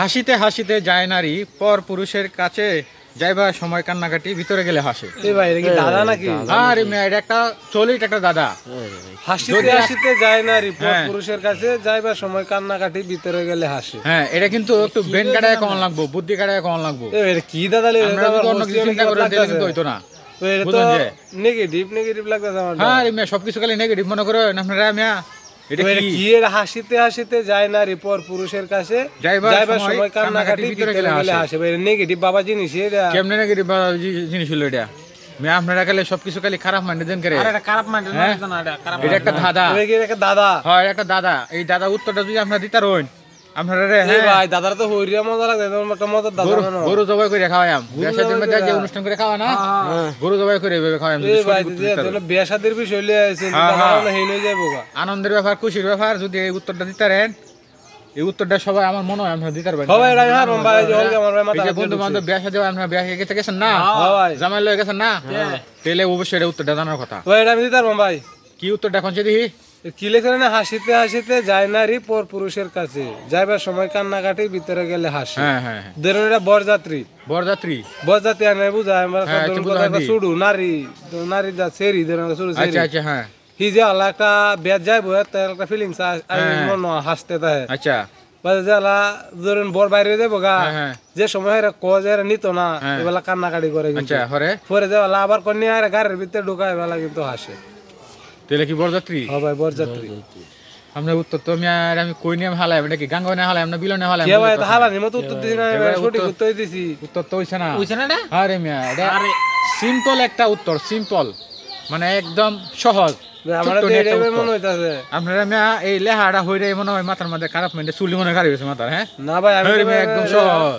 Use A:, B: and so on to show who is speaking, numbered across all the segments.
A: হাসিতে হাসিতে যায় নারী পর পুরুষের কাছে যাইবার সময় কান্নাকাটি ভিতরে গেলে হাসে দাদা নাকি আর একটা চলিট একটা দাদা হাসিতে হাসিতে যায় হ্যাঁ। পুরুষের কাছে যাইবার সময় কান্নাকাটি ভিতরে গেলে হাসে হ্যাঁ এটা কিন্তু একটু বেন কাটায় কম লাগবো বুদ্ধি কাটায় কম লাগবো কি দাদা অন্য কিছু চিন্তা করে দিলে কিন্তু হইতো না নেগেটিভ নেগেটিভ লাগতেছে আমার হ্যাঁ রে মেয়ে সবকিছু খালি নেগেটিভ মনে করো আপনারা মেয়া হাসিতে হাসিতে যায় না পুরুষের কাছে বাবা জিনিস আপনারা সবকিছু হ্যাঁ? খারাপ এটা একটা দাদা একটা দাদা একটা দাদা এই দাদা উত্তরটা যদি আপনার দিতে রইন হ্যাঁ। মজা জবাই অনুষ্ঠান গরু জবাই আনন্দের ব্যাপার খুশির ব্যাপার যদি এই উত্তরটা দিতারেন এই উত্তরটা সবাই আমার মনে হয় আমরা দিতে হ্যাঁ, হ্যাঁ। পারবেন বন্ধু বান্ধব বিয়া সাথে আপনার বিয়া গেছেন না জামাই লয়ে গেছেন না তেলে অবশ্যই উত্তরটা জানার কথা দিতে পারবো কি উত্তরটা এখন যদি কি লেখে না হাসিতে হাসিতে যায় নারী পর পুরুষের কাছে যাইবার সময় কান্নাকাটি ভিতরে গেলে হাসি ধরুন হ্যাঁ, হ্যাঁ, হ্যাঁ। এটা বরযাত্রী বরযাত্রী বরযাত্রী নারী নারী যা সেরি ধরুন শুরু আচ্ছা, আচ্ছা, হি যে আলা একটা বেদ যায় বয়ে তার একটা ফিলিংস হাসতে তাহে আচ্ছা গা যে সময় হেরে নিত না এবেলা কান্নাকাটি করে আচ্ছা, পরে আবার কন্যা গাড়ির ভিতরে ঢুকা কিন্তু হাসে তাহলে কি বরযাত্রী হ্যাঁ ভাই বরযাত্রী আমরা উত্তর তো আমি আমি কই নিয়ে হালা উত্তর দিছি না সঠিক উত্তর দিছি উত্তর তো হইছে না হইছে না না আরে মিয়া আরে সিম্পল একটা উত্তর সিম্পল মানে একদম সহজ আপনারা মিয়া এই মনে হয় মাথার মধ্যে খারাপ মাইন্ডে চুলি মনে খারাপ হয়েছে মাথার হ্যাঁ না ভাই একদম সহজ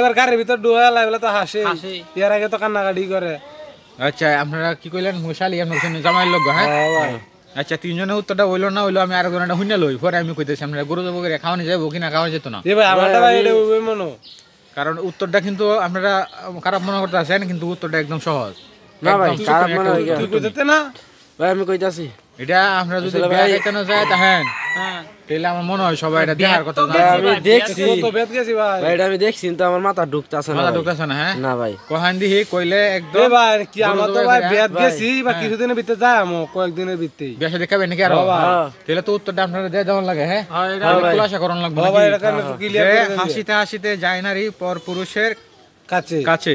A: এবার গাড়ির ভিতর ডুয়া লাগলে তো হাসে ইয়ার আগে তো কান্নাকাটি করে আচ্ছা আপনারা কি কইলেন মশালি আপনার লোক হ্যাঁ, হ্যাঁ আচ্ছা তিনজনের উত্তরটা হইলো না হইলো আমি আর জনটা হুইনা লই পরে আমি কইতেছি গরু যাবো করে খাওয়ানো যাবো কিনা খাওয়া যেত না আমারটা ভাই এটা কারণ উত্তরটা কিন্তু আপনারা খারাপ মনে করতে আছেন কিন্তু উত্তরটা একদম সহজ না ভাই খারাপ মনে হই তুই কইতে না ভাই আমি কইতাছি এটা আমরা যদি যায় তাহেন হ্যাঁ। মনে হয় সবাই দেখছি আমার মাথা হ্যাঁ? কইলে একদম হ্যাঁ। ভিতরে যাই কয়েকদিনের নাকি আর তো দেওয়ার লাগে হ্যাঁ লাগবে হাসিতে হাসিতে যায় নারী পর পুরুষের কাছে কাছে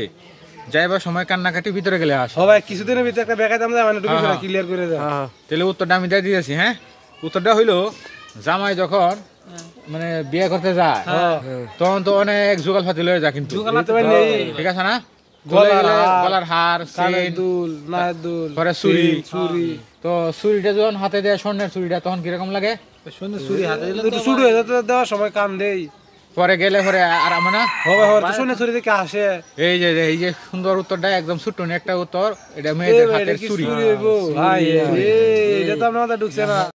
A: যাইবার সময় কান্নাকাটি ভিতরে গেলে হ্যাঁ, হ্যাঁ, হ্যাঁ। তাহলে উত্তরটা আমি দিয়ে দিয়েছি হ্যাঁ উত্তরটা হইলো জামাই যখন মানে বিয়ে করতে যায় তখন তো অনেক যুগাল ফাতি লয়ে যায় কিন্তু ঠিক আছে না তো যখন হাতে দেয় স্বর্ণের চুরিটা তখন কিরকম লাগে সময় কাম দেয় পরে গেলে পরে আর আমার না হবে হবে শুনে চুরি থেকে আসে এই যে এই যে সুন্দর উত্তরটা একদম ছুটুনি একটা উত্তর এটা মেয়েদের হাতের চুরি ভাই এটা তো আমরা ঢুকছে না